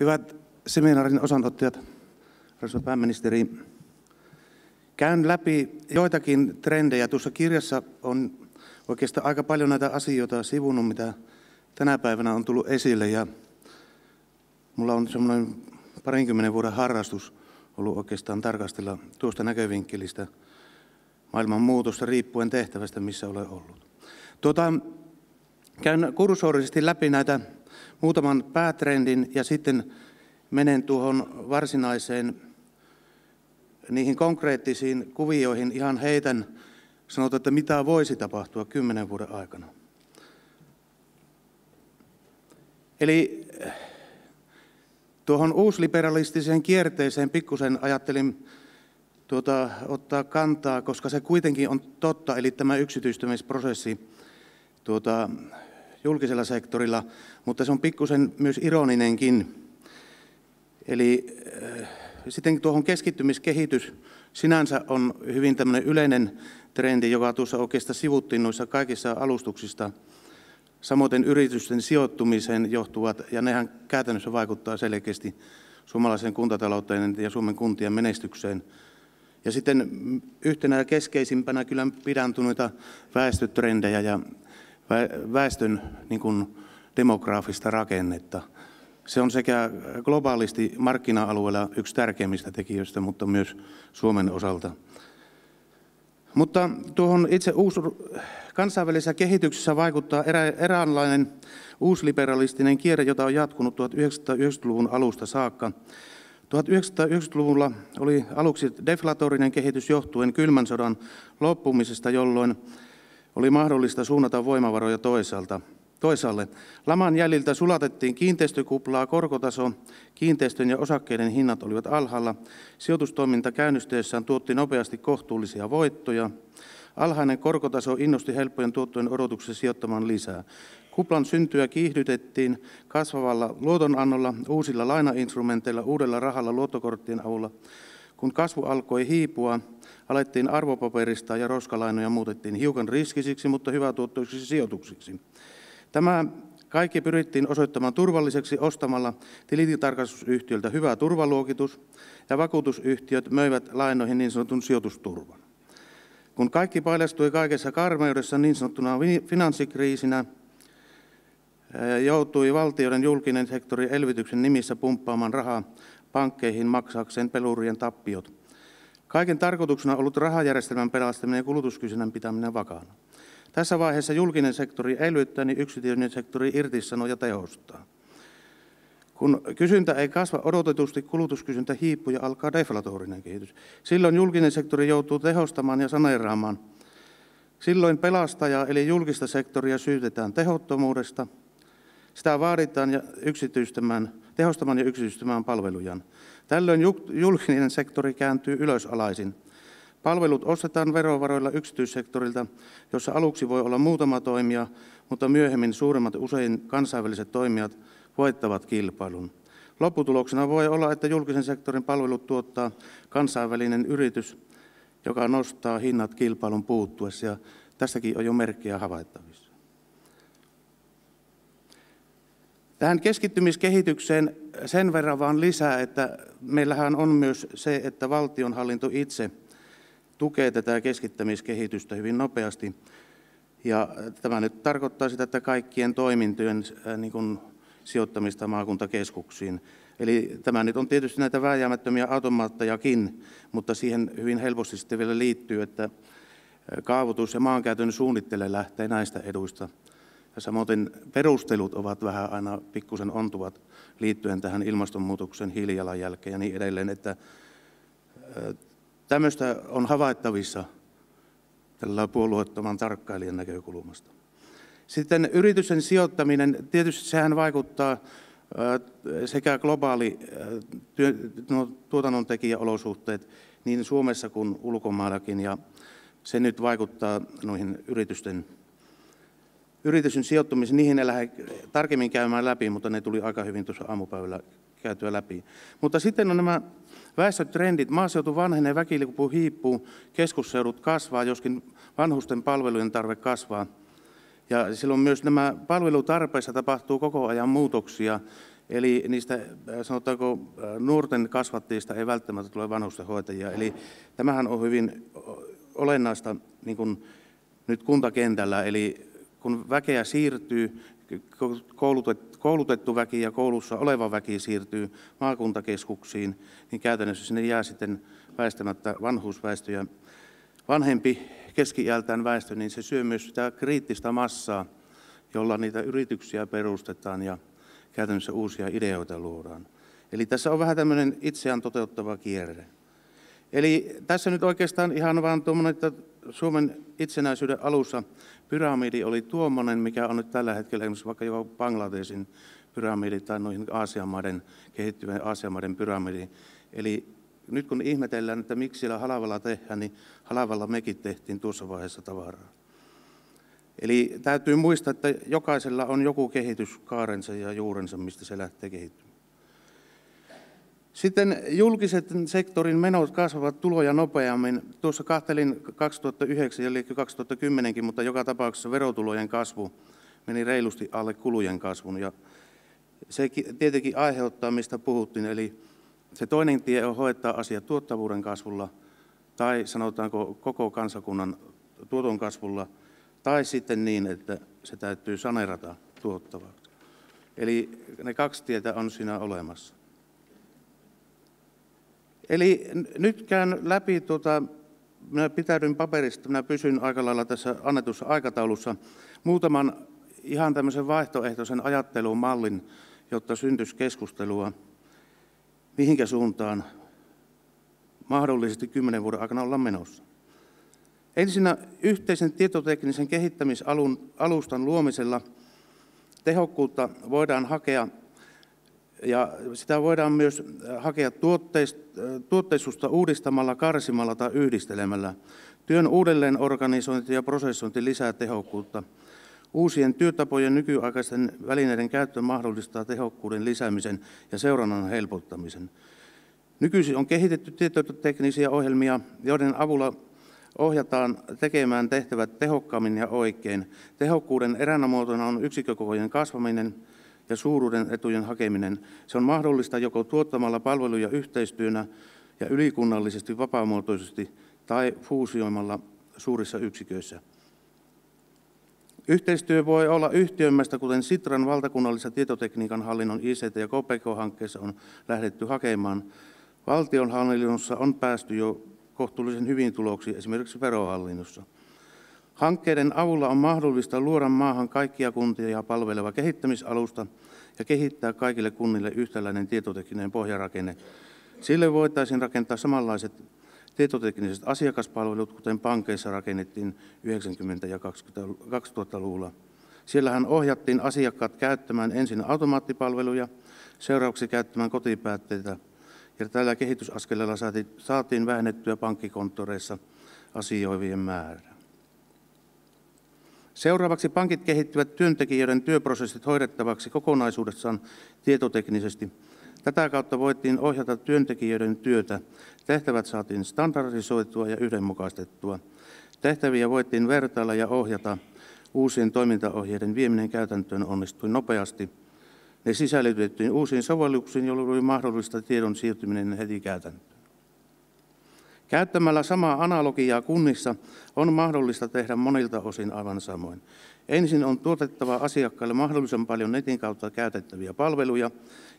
Hyvät seminaarin osanottajat, arvoisa pääministeri, käyn läpi joitakin trendejä. Tuossa kirjassa on oikeastaan aika paljon näitä asioita sivunut, mitä tänä päivänä on tullut esille. Ja mulla on semmoinen parinkymmenen vuoden harrastus ollut oikeastaan tarkastella tuosta näkövinkkelistä maailman muutosta riippuen tehtävästä, missä olen ollut. Tuota, käyn kursorisesti läpi näitä muutaman päätrendin ja sitten menen tuohon varsinaiseen niihin konkreettisiin kuvioihin ihan heitän, sanotaan, että mitä voisi tapahtua kymmenen vuoden aikana. Eli tuohon uusliberalistiseen kierteeseen pikkusen ajattelin tuota, ottaa kantaa, koska se kuitenkin on totta, eli tämä yksityistämisprosessi tuota, julkisella sektorilla, mutta se on pikkusen myös ironinenkin. Eli äh, sitten tuohon keskittymiskehitys sinänsä on hyvin tämmöinen yleinen trendi, joka tuossa oikeastaan sivuttiin noissa kaikissa alustuksista. Samoin yritysten sijoittumiseen johtuvat, ja nehän käytännössä vaikuttaa selkeästi suomalaisen kuntatalouteen ja Suomen kuntien menestykseen. Ja sitten yhtenä keskeisimpänä kyllä pidän tuota väestötrendejä ja väestön niin kuin demograafista rakennetta. Se on sekä globaalisti markkina-alueella yksi tärkeimmistä tekijöistä, mutta myös Suomen osalta. Mutta tuohon itse uusi, kansainvälisessä kehityksessä vaikuttaa erä, eräänlainen uusliberalistinen kierre, jota on jatkunut 1990-luvun alusta saakka. 1990-luvulla oli aluksi deflatorinen kehitys johtuen kylmän sodan loppumisesta, jolloin oli mahdollista suunnata voimavaroja toisaalta. Toisaalle laman jäljiltä sulatettiin kiinteistökuplaa, korkotaso, kiinteistön ja osakkeiden hinnat olivat alhaalla, sijoitustoiminta käynnistyessään tuotti nopeasti kohtuullisia voittoja, alhainen korkotaso innosti helppojen tuottojen odotuksen sijoittamaan lisää. Kuplan syntyä kiihdytettiin kasvavalla luotonannolla, uusilla lainainstrumenteilla, uudella rahalla, luottokorttien avulla. Kun kasvu alkoi hiipua, alettiin arvopaperista ja roskalainoja muutettiin hiukan riskisiksi, mutta tuottoisiksi sijoituksiksi. Tämä kaikki pyrittiin osoittamaan turvalliseksi ostamalla tilitarkastusyhtiöltä hyvä turvaluokitus ja vakuutusyhtiöt möivät lainoihin niin sanotun sijoitusturvan. Kun kaikki paljastui kaikessa karmeudessa niin sanottuna finanssikriisinä, eh, joutui valtioiden julkinen sektori elvytyksen nimissä pumppaamaan rahaa pankkeihin maksaakseen pelurien tappiot. Kaiken tarkoituksena on ollut rahajärjestelmän pelastaminen ja kulutuskysynnän pitäminen vakaana. Tässä vaiheessa julkinen sektori elvyttää, niin yksityinen sektori irtisanoo ja tehostaa. Kun kysyntä ei kasva odotetusti, kulutuskysyntä hiippuu ja alkaa deflatorinen kehitys. Silloin julkinen sektori joutuu tehostamaan ja saneeraamaan. Silloin pelastajaa eli julkista sektoria syytetään tehottomuudesta. Sitä vaaditaan ja yksityistämään tehostamaan ja yksityistämään palvelujaan. Tällöin julkinen sektori kääntyy ylösalaisin. Palvelut ostetaan verovaroilla yksityissektorilta, jossa aluksi voi olla muutama toimija, mutta myöhemmin suuremmat usein kansainväliset toimijat voittavat kilpailun. Lopputuloksena voi olla, että julkisen sektorin palvelut tuottaa kansainvälinen yritys, joka nostaa hinnat kilpailun puuttuessa ja tästäkin on jo merkkejä havaittavissa. Tähän keskittymiskehitykseen sen verran vaan lisää, että meillähän on myös se, että valtionhallinto itse tukee tätä keskittämiskehitystä hyvin nopeasti. Ja tämä nyt tarkoittaa sitä, että kaikkien toimintojen niin kuin sijoittamista maakuntakeskuksiin. Eli tämä nyt on tietysti näitä vääjäämättömiä automaattajakin, mutta siihen hyvin helposti sitten vielä liittyy, että kaavoitus ja maankäytön suunnittele lähtee näistä eduista ja samoin perustelut ovat vähän aina pikkusen ontuvat liittyen tähän ilmastonmuutoksen hiilijalanjälkeen ja niin edelleen, että tämmöistä on havaittavissa tällä puolueettoman tarkkailijan näkökulmasta. Sitten yritysten sijoittaminen, tietysti sehän vaikuttaa sekä globaali no, tuotannon tekijäolosuhteet niin Suomessa kuin ulkomaillakin, ja se nyt vaikuttaa noihin yritysten yritysten sijoittumisen, niihin en lähde tarkemmin käymään läpi, mutta ne tuli aika hyvin tuossa aamupäivällä käytyä läpi. Mutta sitten on nämä väestötrendit. Maaseutu vanhenee, väkilipu hiippuu, keskusseudut kasvaa, joskin vanhusten palvelujen tarve kasvaa. Ja silloin myös nämä palvelutarpeissa tapahtuu koko ajan muutoksia, eli niistä äh, sanotaanko äh, nuorten kasvattajista ei välttämättä tule vanhustenhoitajia. Eli tämähän on hyvin olennaista niin kuin nyt kuntakentällä, eli kun väkeä siirtyy, koulutettu väki ja koulussa oleva väki siirtyy maakuntakeskuksiin, niin käytännössä sinne jää sitten väistämättä vanhuusväestö ja vanhempi keski väestö, niin se syö myös sitä kriittistä massaa, jolla niitä yrityksiä perustetaan ja käytännössä uusia ideoita luodaan. Eli tässä on vähän tämmöinen itseään toteuttava kierre. Eli tässä nyt oikeastaan ihan vaan tuommoinen, että Suomen itsenäisyyden alussa pyramidi oli tuommoinen, mikä on nyt tällä hetkellä esimerkiksi vaikka jo Bangladesin pyramidi tai noihin Aasian maiden, kehittyvien Aasian maiden pyramidi. Eli nyt kun ihmetellään, että miksi siellä halavalla tehdään, niin halavalla mekin tehtiin tuossa vaiheessa tavaraa. Eli täytyy muistaa, että jokaisella on joku kehityskaarensa ja juurensa, mistä se lähtee kehittymään. Sitten julkiset sektorin menot kasvavat tuloja nopeammin. Tuossa kahtelin 2009 ja 2010kin, mutta joka tapauksessa verotulojen kasvu meni reilusti alle kulujen kasvun. Ja se tietenkin aiheuttaa, mistä puhuttiin, eli se toinen tie on hoitaa asia tuottavuuden kasvulla tai sanotaanko koko kansakunnan tuoton kasvulla tai sitten niin, että se täytyy sanerata tuottavaksi. Eli ne kaksi tietä on siinä olemassa. Eli nyt käyn läpi, tuota, minä pitäydyn paperista, minä pysyn aika lailla tässä annetussa aikataulussa muutaman ihan tämmöisen vaihtoehtoisen ajattelumallin, jotta syntyisi keskustelua, mihinkä suuntaan mahdollisesti kymmenen vuoden aikana ollaan menossa. Ensinnä yhteisen tietoteknisen kehittämisalustan luomisella tehokkuutta voidaan hakea ja sitä voidaan myös äh, hakea tuotteistusta äh, uudistamalla, karsimalla tai yhdistelemällä. Työn uudelleenorganisointi ja prosessointi lisää tehokkuutta. Uusien työtapojen nykyaikaisten välineiden käyttö mahdollistaa tehokkuuden lisäämisen ja seurannan helpottamisen. Nykyisin on kehitetty tietoteknisiä ohjelmia, joiden avulla ohjataan tekemään tehtävät tehokkaammin ja oikein. Tehokkuuden eräänä muotona on yksikkökokojen kasvaminen – ja suuruuden etujen hakeminen. Se on mahdollista joko tuottamalla palveluja yhteistyönä ja ylikunnallisesti vapaamuotoisesti tai fuusioimalla suurissa yksiköissä. Yhteistyö voi olla yhtiömäistä, kuten Sitran valtakunnallisessa tietotekniikan hallinnon ICT- ja KPK-hankkeessa on lähdetty hakemaan. Valtionhallinnossa on päästy jo kohtuullisen hyvin tuloksiin, esimerkiksi verohallinnossa. Hankkeiden avulla on mahdollista luoda maahan kaikkia kuntia palveleva kehittämisalusta ja kehittää kaikille kunnille yhtäläinen tietotekninen pohjarakenne. Sille voitaisiin rakentaa samanlaiset tietotekniset asiakaspalvelut, kuten pankeissa rakennettiin 90- ja 2000-luvulla. Siellähän ohjattiin asiakkaat käyttämään ensin automaattipalveluja, seuraavaksi käyttämään kotipäätteitä, ja tällä kehitysaskeleella saatiin vähennettyä pankkikonttoreissa asioivien määrää. Seuraavaksi pankit kehittyvät työntekijöiden työprosessit hoidettavaksi kokonaisuudessaan tietoteknisesti. Tätä kautta voitiin ohjata työntekijöiden työtä. Tehtävät saatiin standardisoitua ja yhdenmukaistettua. Tehtäviä voitiin vertailla ja ohjata. Uusien toimintaohjeiden vieminen käytäntöön onnistui nopeasti. Ne sisällytettiin uusiin sovelluksiin, jolloin oli mahdollista tiedon siirtyminen heti käytäntöön. Käyttämällä samaa analogiaa kunnissa on mahdollista tehdä monilta osin aivan samoin. Ensin on tuotettava asiakkaille mahdollisimman paljon netin kautta käytettäviä palveluja,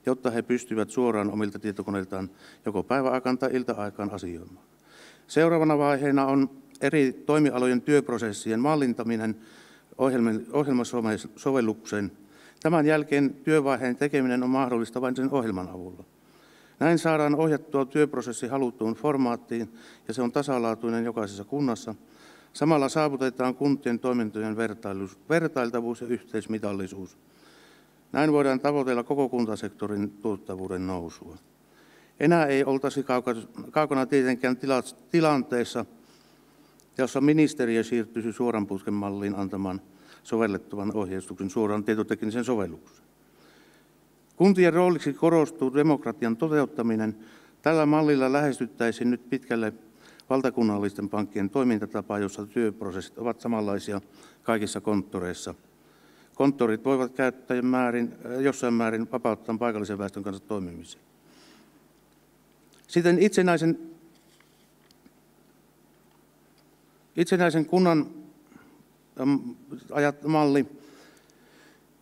jotta he pystyvät suoraan omilta tietokoneiltaan joko päiväaikaan tai ilta-aikaan asioimaan. Seuraavana vaiheena on eri toimialojen työprosessien mallintaminen ohjelmasovellukseen. Tämän jälkeen työvaiheen tekeminen on mahdollista vain sen ohjelman avulla. Näin saadaan ohjattua työprosessi haluttuun formaattiin ja se on tasalaatuinen jokaisessa kunnassa. Samalla saavutetaan kuntien toimintojen vertailtavuus ja yhteismitallisuus. Näin voidaan tavoitella koko kuntasektorin tuottavuuden nousua. Enää ei oltaisi kaukana tietenkään tilanteessa, jossa ministeriö siirtyisi suoran putken malliin antamaan sovellettavan ohjeistuksen suoraan tietoteknisen sovellukseen. Kuntien rooliksi korostuu demokratian toteuttaminen. Tällä mallilla lähestyttäisiin nyt pitkälle valtakunnallisten pankkien toimintatapaa, jossa työprosessit ovat samanlaisia kaikissa konttoreissa. Konttorit voivat käyttää määrin, jossain määrin vapauttaa paikallisen väestön kanssa toimimiseen. Siten itsenäisen, itsenäisen kunnan ajat, malli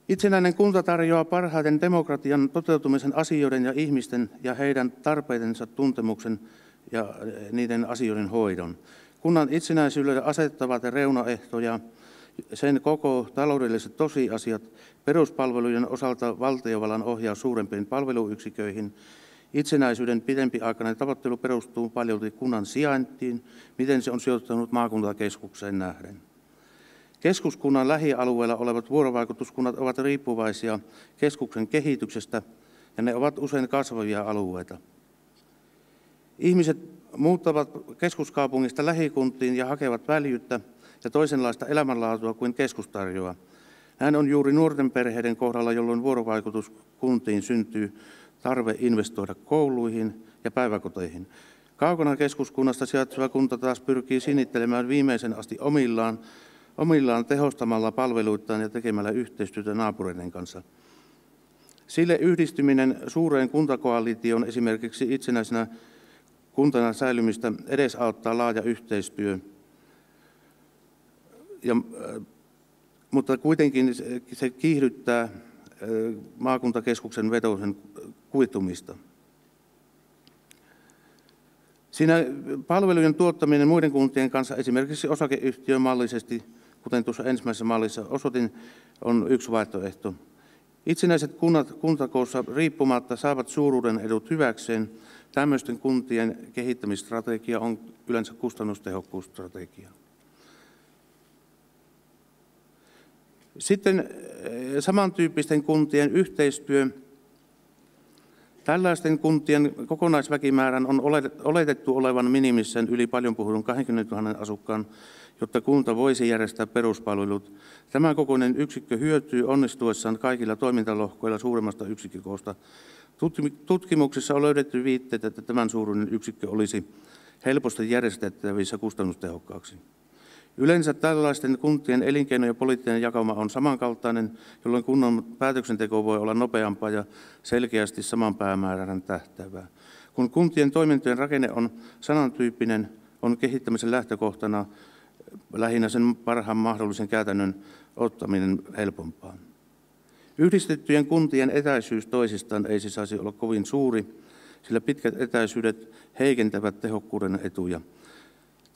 Itsenäinen kunta tarjoaa parhaiten demokratian toteutumisen asioiden ja ihmisten ja heidän tarpeidensa tuntemuksen ja eh, niiden asioiden hoidon. Kunnan itsenäisyydelle asettavat reunaehtoja, sen koko taloudelliset tosiasiat, peruspalvelujen osalta valtiovallan ohjaus suurempiin palveluyksiköihin, Itsenäisyyden aikana tavoittelu perustuu paljolti kunnan sijaintiin, miten se on sijoittanut maakuntakeskukseen nähden. Keskuskunnan lähialueella olevat vuorovaikutuskunnat ovat riippuvaisia keskuksen kehityksestä ja ne ovat usein kasvavia alueita. Ihmiset muuttavat keskuskaupungista lähikuntiin ja hakevat väljyyttä ja toisenlaista elämänlaatua kuin keskustarjoa. Näin on juuri nuorten perheiden kohdalla, jolloin vuorovaikutuskuntiin syntyy tarve investoida kouluihin ja päiväkoteihin. Kaukana keskuskunnasta sijaitseva kunta taas pyrkii sinittelemään viimeisen asti omillaan omillaan tehostamalla palveluitaan ja tekemällä yhteistyötä naapureiden kanssa. Sille yhdistyminen suureen kuntakoalitioon esimerkiksi itsenäisenä kuntana säilymistä edesauttaa laaja yhteistyö. Ja, äh, mutta kuitenkin se kiihdyttää äh, maakuntakeskuksen vetoisen kuitumista. Siinä palvelujen tuottaminen muiden kuntien kanssa esimerkiksi osakeyhtiömallisesti kuten tuossa ensimmäisessä mallissa osoitin, on yksi vaihtoehto. Itsenäiset kunnat kuntakoossa riippumatta saavat suuruuden edut hyväkseen. Tämmöisten kuntien kehittämistrategia on yleensä kustannustehokkuusstrategia. Sitten eh, samantyyppisten kuntien yhteistyö Tällaisten kuntien kokonaisväkimäärän on oletettu olevan minimissään yli paljon puhutun 20 000 asukkaan, jotta kunta voisi järjestää peruspalvelut. Tämä kokoinen yksikkö hyötyy onnistuessaan kaikilla toimintalohkoilla suuremmasta yksikkökoosta. Tutkimuksissa on löydetty viitteitä, että tämän suuruinen yksikkö olisi helposti järjestettävissä kustannustehokkaaksi. Yleensä tällaisten kuntien elinkeino- ja poliittinen jakauma on samankaltainen, jolloin kunnan päätöksenteko voi olla nopeampaa ja selkeästi saman päämäärän tähtävää. Kun kuntien toimintojen rakenne on sanantyyppinen, on kehittämisen lähtökohtana lähinnä sen parhaan mahdollisen käytännön ottaminen helpompaa. Yhdistettyjen kuntien etäisyys toisistaan ei siis saisi olla kovin suuri, sillä pitkät etäisyydet heikentävät tehokkuuden etuja.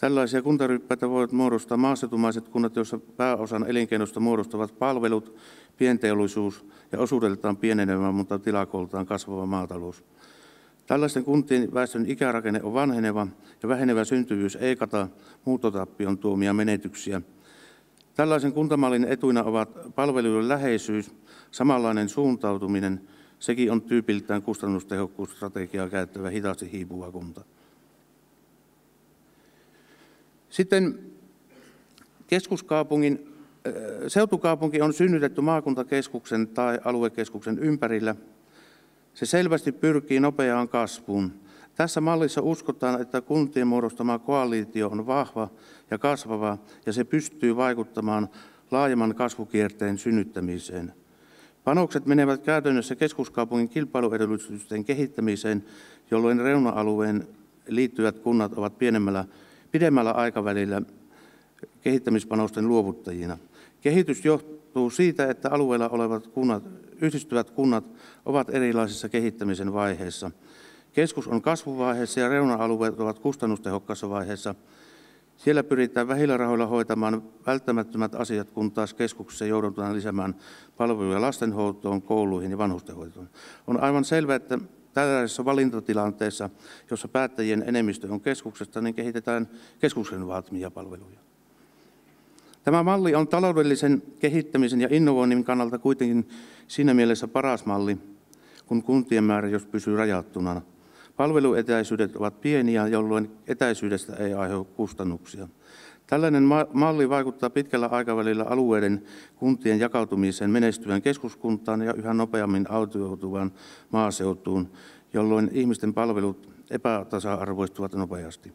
Tällaisia kuntaryppäitä voivat muodostaa maaseutumaiset kunnat, joissa pääosan elinkeinosta muodostavat palvelut, pienteollisuus ja osuudeltaan pienenevä, mutta tilakoltaan kasvava maatalous. Tällaisten kuntien väestön ikärakenne on vanheneva ja vähenevä syntyvyys ei kata muuttotappion tuomia menetyksiä. Tällaisen kuntamallin etuina ovat palveluiden läheisyys, samanlainen suuntautuminen, sekin on tyypiltään kustannustehokkuusstrategiaa käyttävä hitaasti hiipuva kunta. Sitten keskuskaupungin äh, Seutukaupunki on synnytetty maakuntakeskuksen tai aluekeskuksen ympärillä. Se selvästi pyrkii nopeaan kasvuun. Tässä mallissa uskotaan, että kuntien muodostama koalitio on vahva ja kasvava ja se pystyy vaikuttamaan laajemman kasvukierteen synnyttämiseen. Panokset menevät käytännössä keskuskaupungin kilpailuedellytysten kehittämiseen, jolloin reuna-alueen liittyvät kunnat ovat pienemmällä pidemmällä aikavälillä kehittämispanosten luovuttajina. Kehitys johtuu siitä, että alueella olevat kunnat, yhdistyvät kunnat ovat erilaisissa kehittämisen vaiheissa. Keskus on kasvuvaiheessa ja reuna-alueet ovat kustannustehokkaassa vaiheessa. Siellä pyritään vähillä rahoilla hoitamaan välttämättömät asiat, kun taas keskuksessa joudutaan lisäämään palveluja lastenhoitoon, kouluihin ja vanhustenhoitoon. On aivan selvää, että Tällaisessa valintatilanteessa, jossa päättäjien enemmistö on keskuksesta, niin kehitetään keskuksen vaatimia palveluja. Tämä malli on taloudellisen kehittämisen ja innovoinnin kannalta kuitenkin siinä mielessä paras malli, kun kuntien määrä jos pysyy rajattuna. Palveluetäisyydet ovat pieniä, jolloin etäisyydestä ei aiheu kustannuksia. Tällainen ma- malli vaikuttaa pitkällä aikavälillä alueiden kuntien jakautumiseen menestyvän keskuskuntaan ja yhä nopeammin autioituvaan maaseutuun, jolloin ihmisten palvelut epätasa-arvoistuvat nopeasti.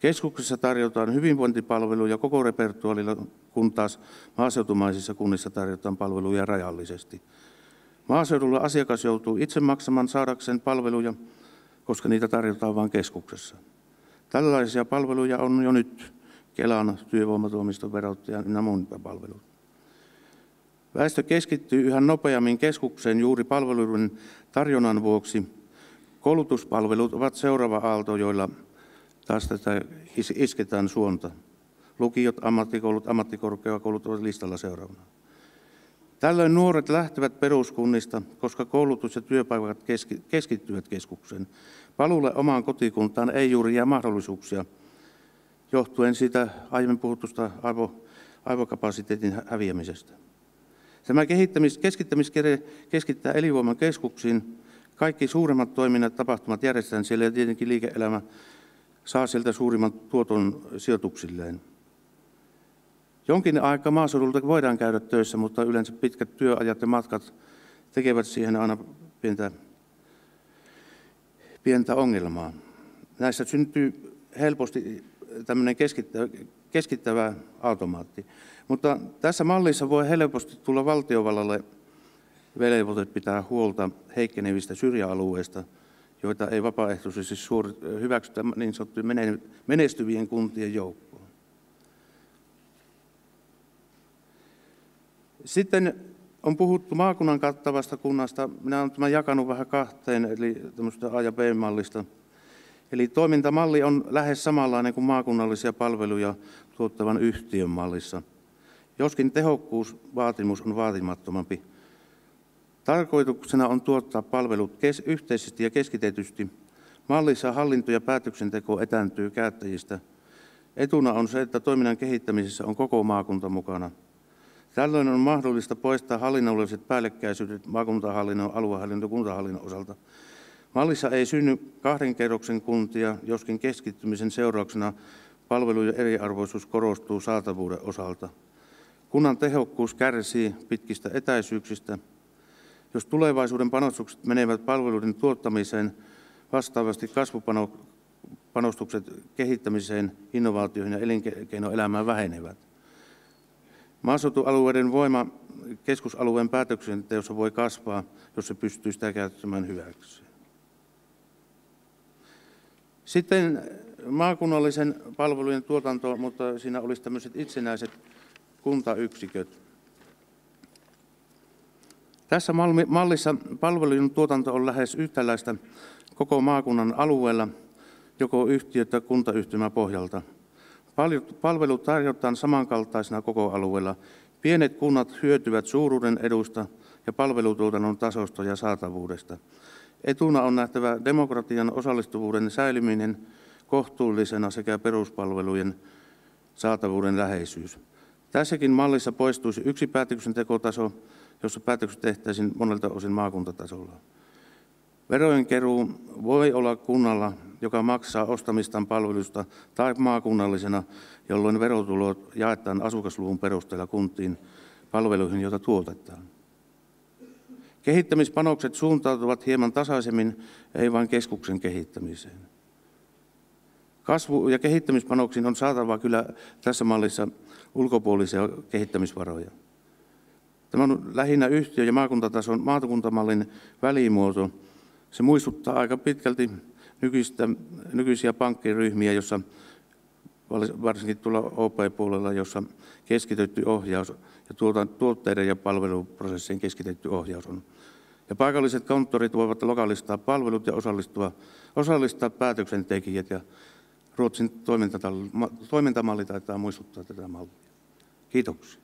Keskuksessa tarjotaan hyvinvointipalveluja koko repertuaalilla, kun taas maaseutumaisissa kunnissa tarjotaan palveluja rajallisesti. Maaseudulla asiakas joutuu itse maksamaan saadakseen palveluja, koska niitä tarjotaan vain keskuksessa. Tällaisia palveluja on jo nyt Kelan, työvoimatoimiston verottajan ynnä muita palvelut. Väestö keskittyy yhä nopeammin keskukseen juuri palveluiden tarjonnan vuoksi. Koulutuspalvelut ovat seuraava aalto, joilla taas tätä isketään suonta. Lukiot, ammattikoulut, ammattikorkeakoulut ovat listalla seuraavana. Tällöin nuoret lähtevät peruskunnista, koska koulutus ja työpaikat keskittyvät keskukseen. Palulle omaan kotikuntaan ei juuri jää mahdollisuuksia – johtuen siitä aiemmin puhutusta aivo, aivokapasiteetin häviämisestä. Tämä kehittämis, keskittämiskere keskittää elinvoiman keskuksiin. Kaikki suuremmat toiminnat, tapahtumat järjestetään siellä ja tietenkin liike-elämä saa sieltä suurimman tuoton sijoituksilleen. Jonkin aikaa maaseudulta voidaan käydä töissä, mutta yleensä pitkät työajat ja matkat tekevät siihen aina pientä, pientä ongelmaa. Näissä syntyy helposti tämmöinen keskittävä, keskittävä automaatti. Mutta tässä mallissa voi helposti tulla valtiovallalle velvoite pitää huolta heikkenevistä syrjäalueista, joita ei vapaaehtoisesti suor... hyväksytä niin sanottujen menestyvien kuntien joukkoon. Sitten on puhuttu maakunnan kattavasta kunnasta. Minä olen tämän jakanut vähän kahteen, eli tämmöistä A- ja B-mallista – Eli toimintamalli on lähes samanlainen kuin maakunnallisia palveluja tuottavan yhtiön mallissa, joskin tehokkuusvaatimus on vaatimattomampi. Tarkoituksena on tuottaa palvelut kes- yhteisesti ja keskitetysti. Mallissa hallinto ja päätöksenteko etääntyy käyttäjistä. Etuna on se, että toiminnan kehittämisessä on koko maakunta mukana. Tällöin on mahdollista poistaa hallinnolliset päällekkäisyydet maakuntahallinnon, aluehallinnon ja kuntahallinnon osalta – Mallissa ei synny kahden kerroksen kuntia, joskin keskittymisen seurauksena palvelujen eriarvoisuus korostuu saatavuuden osalta. Kunnan tehokkuus kärsii pitkistä etäisyyksistä. Jos tulevaisuuden panostukset menevät palveluiden tuottamiseen, vastaavasti kasvupanostukset kehittämiseen, innovaatioihin ja elinkeinoelämään vähenevät. Maaseutualueiden voima keskusalueen päätöksenteossa voi kasvaa, jos se pystyy sitä käyttämään hyväksi. Sitten maakunnallisen palvelujen tuotanto, mutta siinä olisi tämmöiset itsenäiset kuntayksiköt. Tässä mallissa palvelujen tuotanto on lähes yhtäläistä koko maakunnan alueella, joko yhtiö- tai kuntayhtymä pohjalta. Palvelut tarjotaan samankaltaisena koko alueella. Pienet kunnat hyötyvät suuruuden edusta ja palvelutuotannon tasosta ja saatavuudesta. Etuna on nähtävä demokratian osallistuvuuden säilyminen kohtuullisena sekä peruspalvelujen saatavuuden läheisyys. Tässäkin mallissa poistuisi yksi päätöksentekotaso, jossa päätökset tehtäisiin monelta osin maakuntatasolla. Verojen keruu voi olla kunnalla, joka maksaa ostamistaan palvelusta, tai maakunnallisena, jolloin verotulot jaetaan asukasluvun perusteella kuntiin palveluihin, joita tuotetaan. Kehittämispanokset suuntautuvat hieman tasaisemmin, ei vain keskuksen kehittämiseen. Kasvu- ja kehittämispanoksiin on saatava kyllä tässä mallissa ulkopuolisia kehittämisvaroja. Tämä on lähinnä yhtiö- ja maakuntatason maakuntamallin välimuoto. Se muistuttaa aika pitkälti nykyistä, nykyisiä pankkiryhmiä, jossa varsinkin tuolla OP-puolella, jossa keskitetty ohjaus ja tuota- tuotteiden ja palveluprosessien keskitetty ohjaus on ja paikalliset konttorit voivat lokalistaa palvelut ja osallistua, osallistaa päätöksentekijät. Ja Ruotsin toimintamalli taitaa muistuttaa tätä mallia. Kiitoksia.